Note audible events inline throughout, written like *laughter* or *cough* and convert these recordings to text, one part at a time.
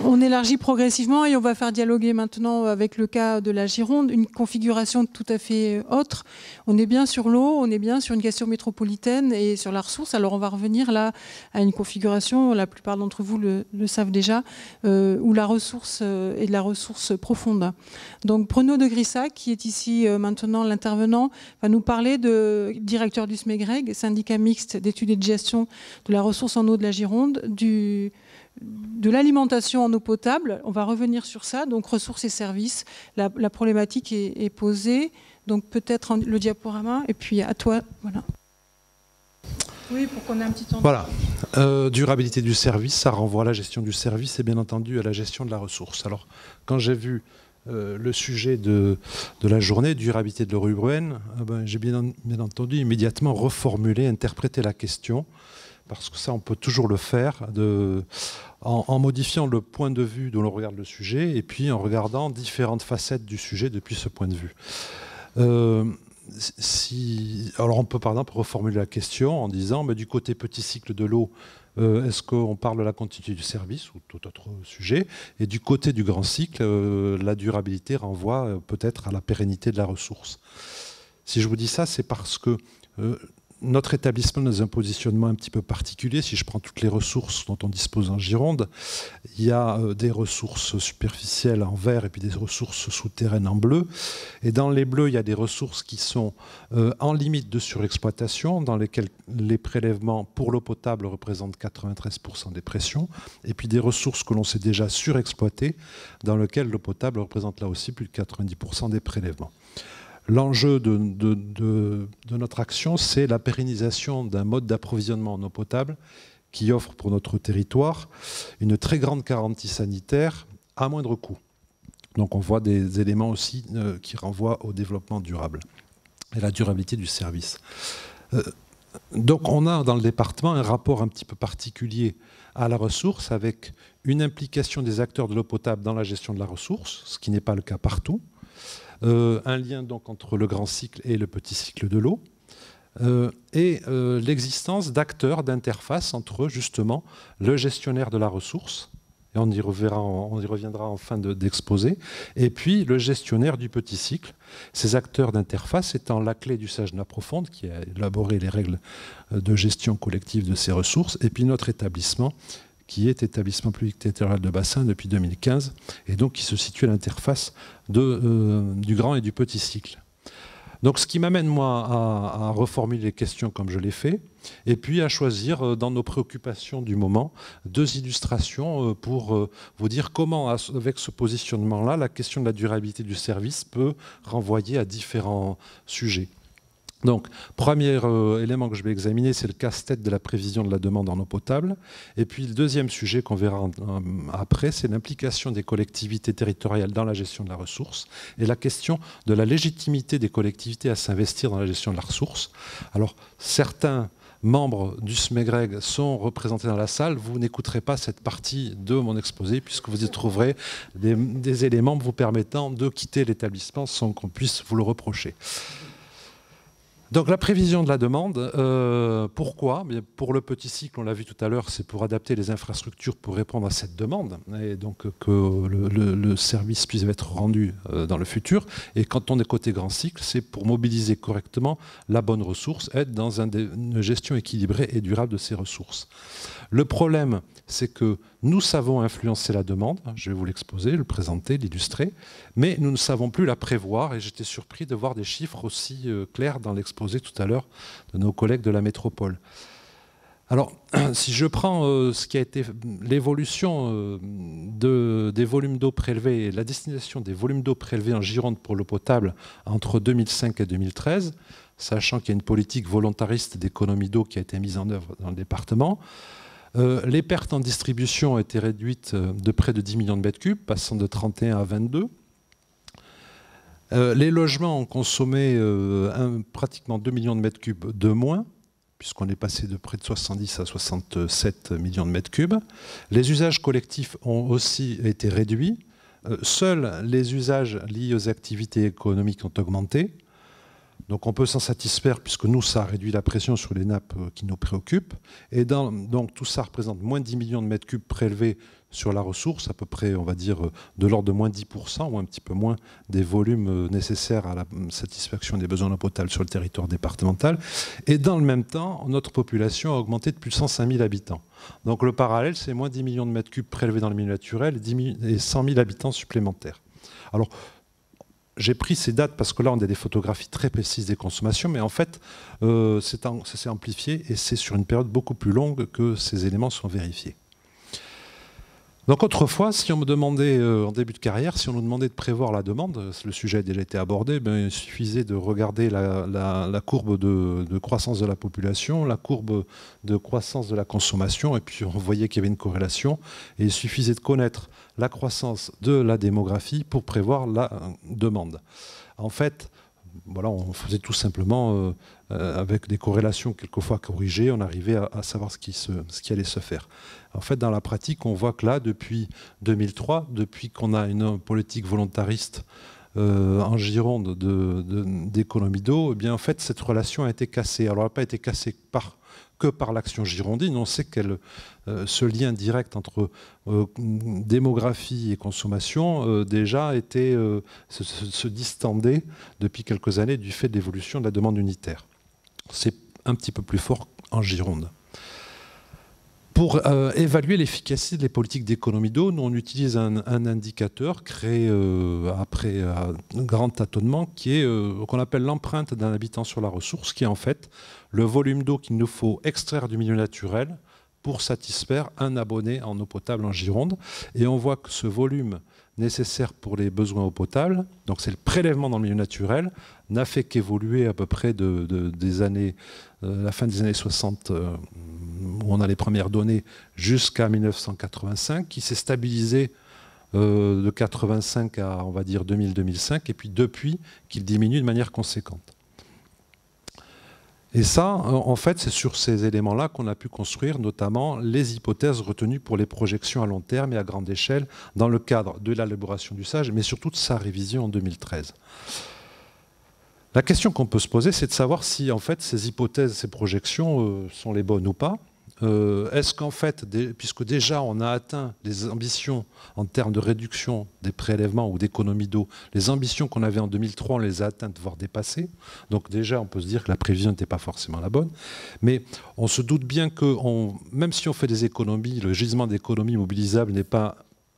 On élargit progressivement et on va faire dialoguer maintenant avec le cas de la Gironde une configuration tout à fait autre. On est bien sur l'eau, on est bien sur une question métropolitaine et sur la ressource. Alors on va revenir là à une configuration, la plupart d'entre vous le, savent déjà, euh, où la ressource euh, est de la ressource profonde. Donc Bruno de Grissac, qui est ici euh, maintenant l'intervenant, va nous parler de directeur du SMEGREG, syndicat mixte d'études et de gestion de la ressource en eau de la Gironde, du de l'alimentation en eau potable, on va revenir sur ça, donc ressources et services, la, problématique est, posée, donc peut-être le diaporama, et puis à toi, voilà. Oui, pour qu'on ait un petit temps. Voilà. Euh, durabilité du service, ça renvoie à la gestion du service et bien entendu à la gestion de la ressource. Alors, quand j'ai vu euh, le sujet de, la journée, durabilité de l'eau rue euh, ben, j'ai bien, bien, entendu immédiatement reformulé, interprété la question parce que ça, on peut toujours le faire, en, modifiant le point de vue dont on regarde le sujet, et puis en regardant différentes facettes du sujet depuis ce point de vue. Euh, alors on peut par exemple reformuler la question en disant, mais du côté petit cycle de l'eau, euh, est-ce qu'on parle de la continuité du service ou tout autre sujet Et du côté du grand cycle, euh, la durabilité renvoie peut-être à la pérennité de la ressource. Si je vous dis ça, c'est parce que notre établissement dans un positionnement un petit peu particulier. Si je prends toutes les ressources dont on dispose en Gironde, il y a euh, des ressources superficielles en vert et puis des ressources souterraines en bleu. Et dans les bleus, il y a des ressources qui sont euh, en limite de surexploitation, dans lesquelles les prélèvements pour l'eau potable représentent 93% des pressions, et puis des ressources que l'on sait déjà surexploitées, dans lesquelles l'eau potable représente là aussi plus de 90% des prélèvements l'enjeu de, notre action, c'est la pérennisation d'un mode d'approvisionnement en eau potable qui offre pour notre territoire une très grande garantie sanitaire à moindre coût. Donc on voit des éléments aussi euh, qui renvoient au développement durable et la durabilité du service. Euh, donc on a dans le département un rapport un petit peu particulier à la ressource avec une implication des acteurs de l'eau potable dans la gestion de la ressource, ce qui n'est pas le cas partout. Euh, un lien donc entre le grand cycle et le petit cycle de l'eau. Euh, et euh, l'existence d'acteurs, d'interface entre justement le gestionnaire de la ressource, et on y, on y reviendra en fin d'exposé, et puis le gestionnaire du petit cycle, ces acteurs d'interface étant la clé du sage de profonde qui a élaboré les règles de gestion collective de ces ressources, et puis notre établissement qui est établissement public territorial de bassin depuis 2015, et donc qui se situe à l'interface euh, du grand et du petit cycle. Donc ce qui m'amène moi à, à, reformuler les questions comme je l'ai fait, et puis à choisir euh, dans nos préoccupations du moment deux illustrations euh, pour vous dire comment, avec ce positionnement-là, la question de la durabilité du service peut renvoyer à différents sujets. Donc, premier euh, élément que je vais examiner, c'est le casse-tête de la prévision de la demande en eau potable. Et puis, le deuxième sujet qu'on verra après, c'est l'implication des collectivités territoriales dans la gestion de la ressource et la question de la légitimité des collectivités à s'investir dans la gestion de la ressource. Alors, certains membres du SMEGREG e sont représentés dans la salle, vous n'écouterez pas cette partie de mon exposé puisque vous y trouverez des éléments vous permettant de quitter l'établissement sans qu'on puisse vous le reprocher. Donc la prévision de la demande, euh, pourquoi eh Pour le petit cycle, on l'a vu tout à l'heure, c'est pour adapter les infrastructures pour répondre à cette demande, et donc que le, service puisse être rendu euh, dans le futur. Et quand on est côté grand cycle, c'est pour mobiliser correctement la bonne ressource, être dans une gestion équilibrée et durable de ces ressources. Le problème, c'est que nous savons influencer la demande, hein, je vais vous l'exposer, le présenter, l'illustrer, mais nous ne savons plus la prévoir et j'étais surpris de voir des chiffres aussi euh, clairs dans l'exposé tout à l'heure de nos collègues de la métropole. Alors, *clears throat* si je prends euh, ce qui a été l'évolution euh, des volumes d'eau prélevés et la destination des volumes d'eau prélevés en Gironde pour l'eau potable entre 2005 et 2013, sachant qu'il y a une politique volontariste d'économie d'eau qui a été mise en œuvre dans le département, euh, les pertes en distribution ont été réduites euh, de près de 10 millions de mètres cubes, passant de 31 à 22. Euh, les logements ont consommé pratiquement 2 millions de mètres cubes de moins, puisqu'on est passé de près de 70 à 67 millions de mètres cubes. Les usages collectifs ont aussi été réduits. seuls les usages liés aux activités économiques ont augmenté. Donc on peut s'en satisfaire puisque nous, ça réduit la pression sur les nappes euh, qui nous préoccupent. Et donc tout ça représente moins 10 millions de mètres cubes prélevés sur la ressource, à peu près, on va dire, euh, de l'ordre de moins 10% ou un petit peu moins des volumes euh, nécessaires à la satisfaction des besoins d'eau potable sur le territoire départemental. Et dans le même temps, notre population a augmenté de plus de 105 000 habitants. Donc le parallèle, c'est moins 10 millions de mètres cubes prélevés dans le milieu naturel et 100 000 habitants supplémentaires. Alors, j'ai pris ces dates parce que là, on a des photographies très précises des consommations, mais en fait, euh, c'est ça s'est amplifié et c'est sur une période beaucoup plus longue que ces éléments sont vérifiés. Donc autrefois, si on me demandait euh, en début de carrière, si on nous demandait de prévoir la demande, le sujet a déjà été abordé, ben, il suffisait de regarder la, courbe de, de, croissance de la population, la courbe de croissance de la consommation, et puis on voyait qu'il y avait une corrélation. Et il suffisait de connaître la croissance de la démographie pour prévoir la euh, demande. En fait, on faisait tout simplement, euh, euh, avec des corrélations quelquefois corrigées, on arrivait à, savoir ce qui, allait se faire. En fait, dans la pratique, on voit que là, depuis 2003, depuis qu'on a une politique volontariste euh, en Gironde d'économie eh d'eau, bien en fait cette relation a été cassée. elle n'a pas été cassée par que par l'action girondine. On sait que euh, ce lien direct entre euh, démographie et consommation euh, déjà était, se, se, distendait depuis quelques années du fait de l'évolution de la demande unitaire. C'est un petit peu plus fort en Gironde pour euh, évaluer l'efficacité des politiques d'économie d'eau, nous on utilise un, indicateur créé euh, après euh, un grand tâtonnement qui est qu'on appelle l'empreinte d'un habitant sur la ressource, qui est en fait le volume d'eau qu'il nous faut extraire du milieu naturel pour satisfaire un abonné en eau potable en Gironde. Et on voit que ce volume nécessaire pour les besoins au potable, donc c'est le prélèvement dans le milieu naturel, n'a fait qu'évoluer à peu près de, des années, euh, la fin des années 60, euh, où on a les premières données, jusqu'à 1985, qui s'est stabilisé euh, de 85 à, on va dire, 2000-2005, et puis depuis, qu'il diminue de manière conséquente. Et ça, en fait, c'est sur ces éléments-là qu'on a pu construire notamment les hypothèses retenues pour les projections à long terme et à grande échelle dans le cadre de l'élaboration du SAGE, mais surtout de sa révision en 2013. La question qu'on peut se poser, c'est de savoir si en fait ces hypothèses, ces projections euh, sont les bonnes ou pas. Euh, est-ce qu'en fait, puisque déjà on a atteint les ambitions en termes de réduction des prélèvements ou d'économie d'eau, les ambitions qu'on avait en 2003, on les a atteintes, voire dépassées. Donc déjà, on peut se dire que la prévision n'était pas forcément la bonne. Mais on se doute bien que même si on fait des économies, le gisement d'économies mobilisables n'est pas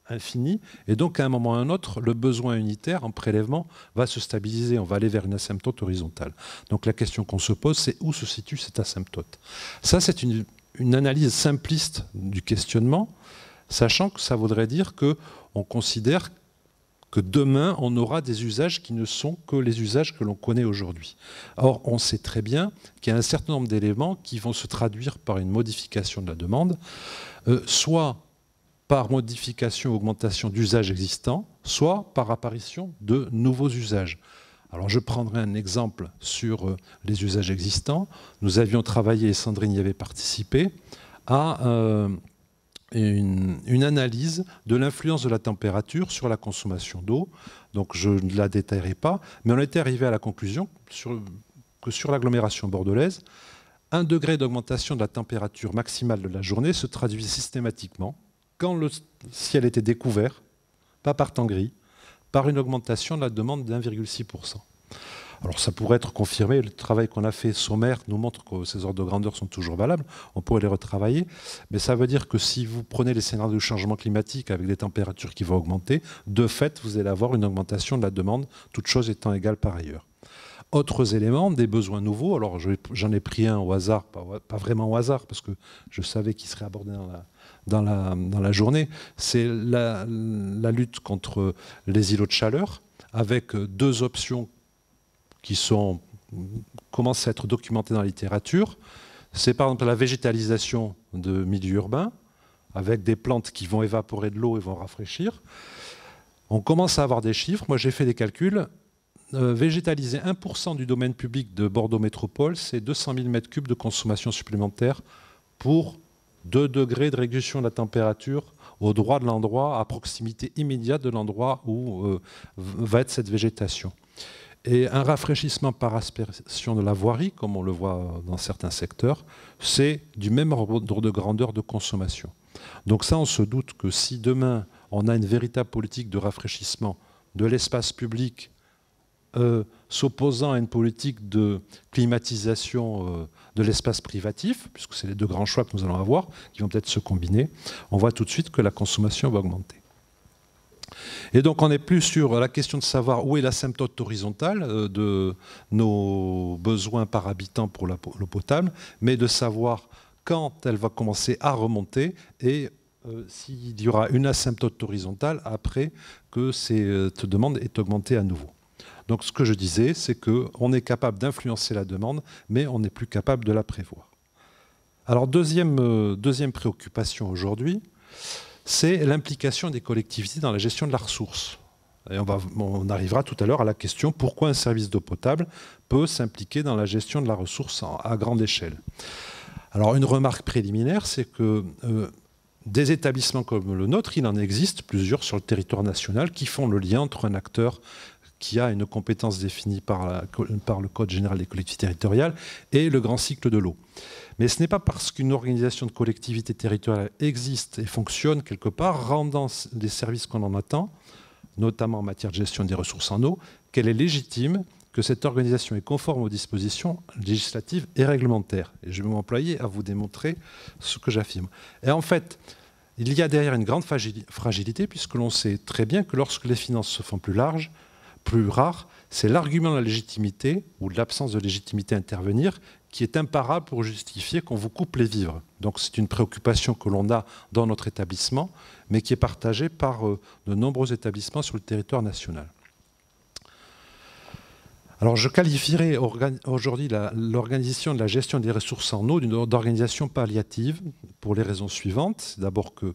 infini. Et donc, à un moment ou à un autre, le besoin unitaire en prélèvement va se stabiliser. On va aller vers une asymptote horizontale. Donc, la question qu'on se pose, c'est où se situe cette asymptote Ça, c'est une une analyse simpliste du questionnement, sachant que ça voudrait dire qu'on considère que demain on aura des usages qui ne sont que les usages que l'on connaît aujourd'hui. Or, on sait très bien qu'il y a un certain nombre d'éléments qui vont se traduire par une modification de la demande, euh, soit par modification, ou augmentation d'usages existants, soit par apparition de nouveaux usages. Alors je prendrai un exemple sur euh, les usages existants. Nous avions travaillé, et Sandrine y avait participé, à euh, une, analyse de l'influence de la température sur la consommation d'eau. Donc je ne la détaillerai pas, mais on était arrivé à la conclusion que sur l'agglomération bordelaise, un degré d'augmentation de la température maximale de la journée se traduisait systématiquement, quand le ciel était découvert, pas par temps gris, par une augmentation de la demande d'1,6%. Alors ça pourrait être confirmé, le travail qu'on a fait sommaire nous montre que ces ordres de grandeur sont toujours valables, on pourrait les retravailler, mais ça veut dire que si vous prenez les scénarios de changement climatique avec des températures qui vont augmenter, de fait, vous allez avoir une augmentation de la demande, toute chose étant égale par ailleurs autres éléments, des besoins nouveaux. Alors j'en ai pris un au hasard, pas, vraiment au hasard, parce que je savais qu'il serait abordé dans la, dans journée. C'est la, lutte contre les îlots de chaleur, avec deux options qui sont, commencent à être documentées dans la littérature. C'est par exemple la végétalisation de milieux urbains, avec des plantes qui vont évaporer de l'eau et vont rafraîchir. On commence à avoir des chiffres. Moi, j'ai fait des calculs. Euh, végétaliser 1% du domaine public de Bordeaux Métropole, c'est 200 000 m3 de consommation supplémentaire pour 2 degrés de réduction de la température au droit de l'endroit, à proximité immédiate de l'endroit où euh, va être cette végétation. Et un rafraîchissement par aspiration de la voirie, comme on le voit dans certains secteurs, c'est du même ordre de grandeur de consommation. Donc ça, on se doute que si demain on a une véritable politique de rafraîchissement de l'espace public euh, s'opposant à une politique de climatisation euh, de l'espace privatif, puisque c'est les deux grands choix que nous allons avoir, qui vont peut-être se combiner, on voit tout de suite que la consommation va augmenter. Et donc on n'est plus sur la question de savoir où est l'asymptote horizontale euh, de nos besoins par habitant pour l'eau potable, mais de savoir quand elle va commencer à remonter et s'il y aura une asymptote horizontale après que cette demande est augmentée à nouveau. Donc ce que je disais, c'est qu'on est capable d'influencer la demande, mais on n'est plus capable de la prévoir. Alors deuxième, euh, deuxième préoccupation aujourd'hui, c'est l'implication des collectivités dans la gestion de la ressource. Et on, va, on arrivera tout à l'heure à la question pourquoi un service d'eau potable peut s'impliquer dans la gestion de la ressource à grande échelle. Alors une remarque préliminaire, c'est que euh, des établissements comme le nôtre, il en existe plusieurs sur le territoire national qui font le lien entre un acteur qui a une compétence définie par, le Code général des collectivités territoriales, et le grand cycle de l'eau. Mais ce n'est pas parce qu'une organisation de collectivités territoriale existe et fonctionne quelque part, rendant des services qu'on en attend, notamment en matière de gestion des ressources en eau, qu'elle est légitime que cette organisation est conforme aux dispositions législatives et réglementaires. Et je vais m'employer à vous démontrer ce que j'affirme. Et en fait, il y a derrière une grande fragilité, puisque l'on sait très bien que lorsque les finances se font plus larges, plus rare, c'est l'argument de la légitimité ou de l'absence de légitimité à intervenir qui est imparable pour justifier qu'on vous coupe les vivres. Donc c'est une préoccupation que l'on a dans notre établissement, mais qui est partagée par euh, de nombreux établissements sur le territoire national. Alors je qualifierais aujourd'hui l'organisation de la gestion des ressources en eau d'une organisation palliative pour les raisons suivantes. D'abord que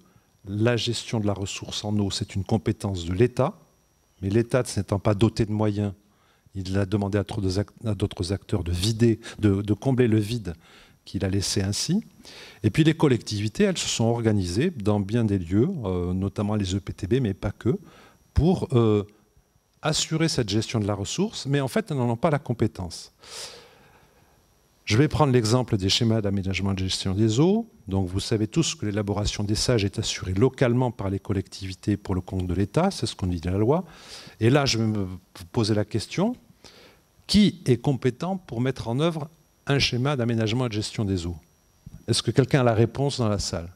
la gestion de la ressource en eau, c'est une compétence de l'État mais l'État ne s'étant pas doté de moyens, il a demandé à d'autres acteurs de vider, de, combler le vide qu'il a laissé ainsi. Et puis les collectivités, elles se sont organisées dans bien des lieux, euh, notamment les EPTB, mais pas que, pour euh, assurer cette gestion de la ressource, mais en fait, elles n'en ont pas la compétence. Je vais prendre l'exemple des schémas d'aménagement et de gestion des eaux. Donc, vous savez tous que l'élaboration des sages est assurée localement par les collectivités pour le compte de l'État, c'est ce qu'on dit dans la loi. Et là, je vais me poser la question qui est compétent pour mettre en œuvre un schéma d'aménagement et de gestion des eaux Est-ce que quelqu'un a la réponse dans la salle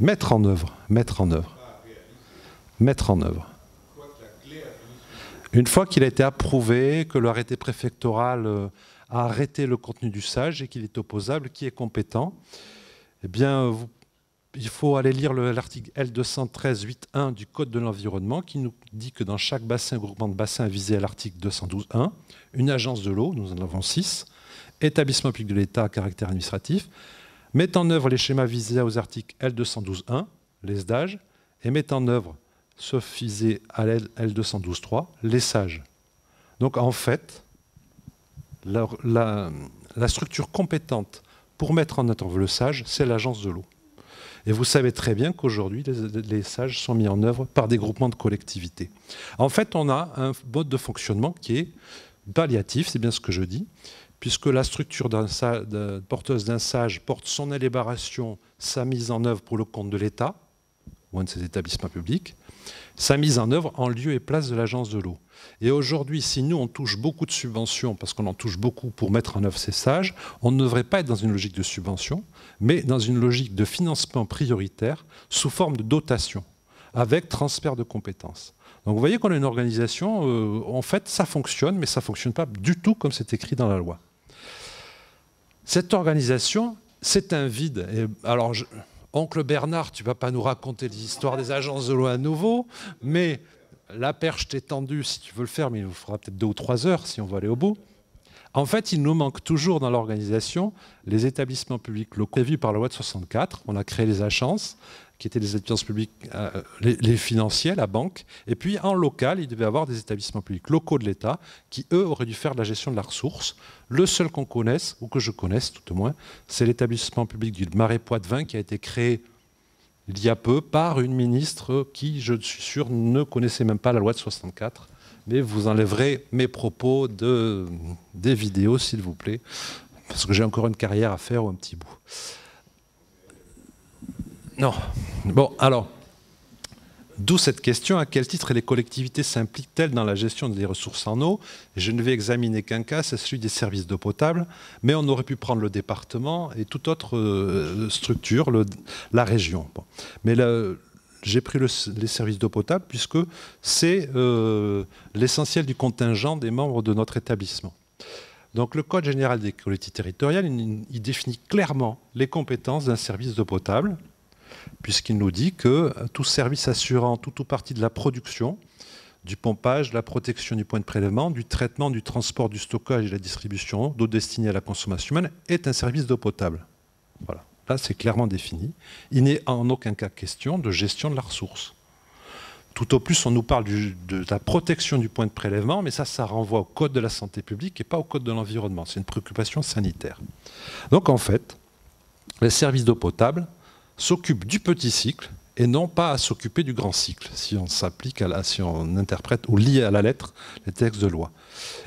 Mettre en œuvre, mettre en œuvre, mettre en œuvre. Une fois qu'il a été approuvé, que l'arrêté préfectoral euh, a arrêté le contenu du SAGE et qu'il est opposable, qui est compétent, eh bien, il faut aller lire l'article L213.8.1 du Code de l'environnement qui nous dit que dans chaque bassin groupement de bassins visé à l'article 212.1, une agence de l'eau, nous en avons six, établissement public de l'État à caractère administratif, met en œuvre les schémas visés aux articles L212.1, les SDAGE, et met en œuvre suffisait à L212.3 les sages. Donc en fait, la, structure compétente pour mettre en œuvre le sage, c'est l'agence de l'eau. Et vous savez très bien qu'aujourd'hui, les, sages sont mis en œuvre par des groupements de collectivités. En fait, on a un mode de fonctionnement qui est palliatif, c'est bien ce que je dis, puisque la structure porteuse d'un sage porte son élaboration, sa mise en œuvre pour le compte de l'État, ou un de ses établissements publics, sa mise en œuvre en lieu et place de l'agence de l'eau. Et aujourd'hui, si nous, on touche beaucoup de subventions, parce qu'on en touche beaucoup pour mettre en œuvre ces sages, on ne devrait pas être dans une logique de subvention, mais dans une logique de financement prioritaire sous forme de dotation, avec transfert de compétences. Donc vous voyez qu'on a une organisation, euh, en fait, ça fonctionne, mais ça ne fonctionne pas du tout comme c'est écrit dans la loi. Cette organisation, c'est un vide. Et alors, je, Oncle Bernard, tu vas pas nous raconter les histoires des agences de loi à nouveau, mais la perche t'est tendue si tu veux le faire, mais il nous faudra peut-être deux ou trois heures si on veut aller au bout. En fait, il nous manque toujours dans l'organisation les établissements publics locaux prévus par la loi de 64. On a créé les agences, qui étaient des établissements publics, euh, les, financiers, la banque. Et puis en local, il devait y avoir des établissements publics locaux de l'État qui, eux, auraient dû faire de la gestion de la ressource. Le seul qu'on connaisse, ou que je connaisse tout au moins, c'est l'établissement public du Marais vin qui a été créé il y a peu par une ministre qui, je suis sûr, ne connaissait même pas la loi de 64. Mais vous enlèverez mes propos de, des vidéos, s'il vous plaît, parce que j'ai encore une carrière à faire ou un petit bout. Non. Bon, alors, d'où cette question à quel titre les collectivités s'impliquent-elles dans la gestion des ressources en eau Je ne vais examiner qu'un cas, c'est celui des services d'eau potable, mais on aurait pu prendre le département et toute autre euh, structure, la région. Mais j'ai pris les services d'eau potable puisque c'est euh, l'essentiel du contingent des membres de notre établissement. Donc le Code général des collectivités territoriales, il, il définit clairement les compétences d'un service d'eau potable puisqu'il nous dit que tout service assurant tout ou partie de la production, du pompage, de la protection du point de prélèvement, du traitement, du transport, du stockage et de la distribution d'eau destinée à la consommation humaine est un service d'eau potable. Voilà. Là, c'est clairement défini. Il n'est en aucun cas question de gestion de la ressource. Tout au plus, on nous parle de la protection du point de prélèvement, mais ça, ça renvoie au Code de la santé publique et pas au Code de l'environnement. C'est une préoccupation sanitaire. Donc, en fait, les services d'eau potable, s'occupe du petit cycle et non pas à s'occuper du grand cycle, si on s'applique à la, si on interprète ou lit à la lettre les textes de loi.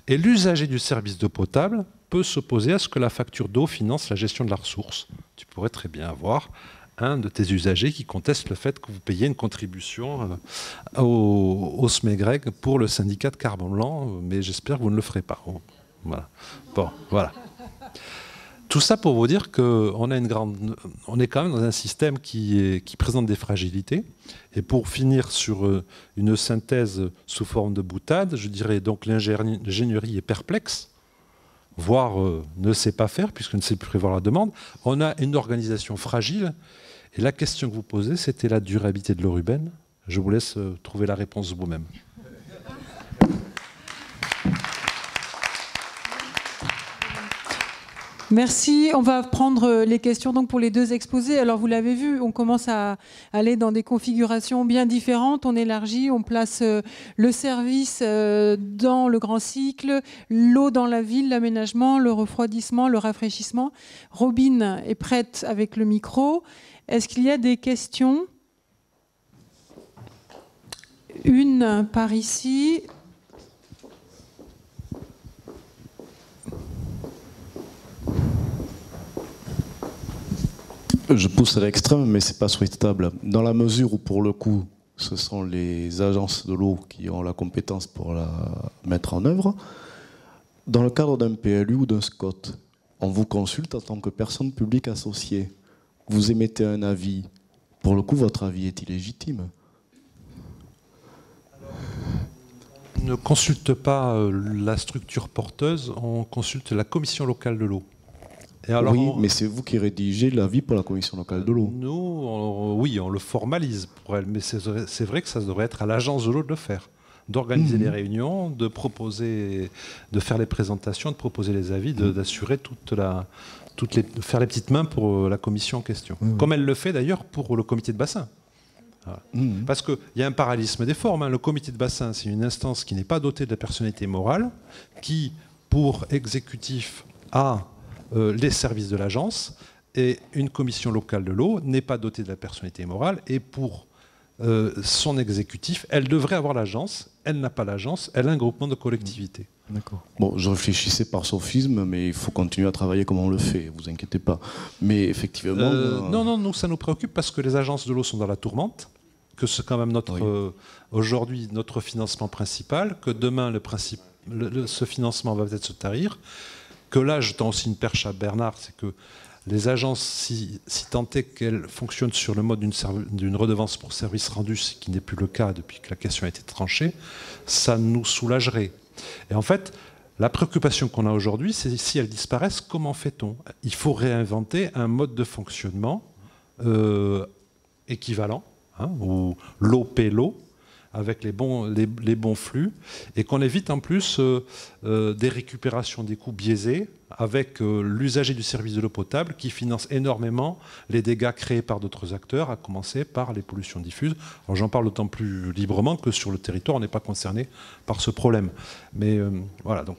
Et l'usager du service d'eau potable peut s'opposer à ce que la facture d'eau finance la gestion de la ressource. Tu pourrais très bien avoir un de tes usagers qui conteste le fait que vous payez une contribution euh, au, smeg SMEGREG pour le syndicat de carbone blanc, mais j'espère que vous ne le ferez pas. Bon, voilà. Tout ça pour vous dire qu'on est quand même dans un système qui, présente des fragilités. Et pour finir sur euh, une synthèse sous forme de boutade, je dirais donc l'ingénierie est perplexe, voire euh, ne sait pas faire puisqu'elle ne sait plus prévoir la demande. On a une organisation fragile. Et la question que vous posez, c'était la durabilité de l'eau Je vous laisse euh, trouver la réponse vous-même. Merci. On va prendre euh, les questions donc pour les deux exposés. Alors vous l'avez vu, on commence à aller dans des configurations bien différentes. On élargit, on place euh, le service euh, dans le grand cycle, l'eau dans la ville, l'aménagement, le refroidissement, le rafraîchissement. Robin est prête avec le micro. Est-ce qu'il y a des questions Une par ici, Je pousse à l'extrême, mais c'est pas souhaitable. Dans la mesure où, pour le coup, ce sont les agences de l'eau qui ont la compétence pour la mettre en œuvre, dans le cadre d'un PLU ou d'un SCOT, on vous consulte en tant que personne publique associée. Vous émettez un avis. Pour le coup, votre avis est illégitime. On ne consulte pas euh, la structure porteuse, on consulte la commission locale de l'eau oui, mais c'est vous qui rédigez l'avis pour la commission locale de l'eau. Nous, oui, on le formalise pour elle, mais c'est vrai que ça devrait être à l'agence de l'eau de le faire d'organiser mhm. les réunions, de proposer, de faire les présentations, de proposer les avis, mhm. d'assurer toute la, toutes les, faire les petites mains pour euh, la commission en question. Mhm. Comme elle le fait d'ailleurs pour le comité de bassin. Parce qu'il y a un parallélisme des formes. Hein. Le comité de bassin, c'est une instance qui n'est pas dotée de la personnalité morale, qui, pour exécutif, a euh, les services de l'agence. Et une commission locale de l'eau n'est pas dotée de la personnalité morale. Et pour euh, son exécutif. Elle devrait avoir l'agence, elle n'a pas l'agence, elle a un groupement de collectivités. Mmh. D'accord. Bon, je réfléchissais par sophisme, mais il faut continuer à travailler comme on le fait, vous inquiétez pas. Mais effectivement. Euh, non, non, nous, ça nous préoccupe parce que les agences de l'eau sont dans la tourmente, que c'est quand même notre, aujourd'hui notre financement principal, que demain, le principe, ce financement va peut-être se tarir que là, je tends aussi une perche à Bernard, c'est que les agences, si, tant est qu'elles fonctionnent sur le mode d'une redevance pour service rendu, ce qui n'est plus le cas depuis que la question a été tranchée, ça nous soulagerait. Et en fait, la préoccupation qu'on a aujourd'hui, c'est si elles disparaissent, comment fait-on Il faut réinventer un mode de fonctionnement euh, équivalent, hein, ou l'eau l'eau, avec les bons, les, bons flux, et qu'on évite en plus euh, euh, des récupérations des coûts biaisés avec euh, l'usager du service de l'eau potable qui finance énormément les dégâts créés par d'autres acteurs, à commencer par les pollutions diffuses. J'en parle d'autant plus librement que sur le territoire, on n'est pas concerné par ce problème. Mais voilà, donc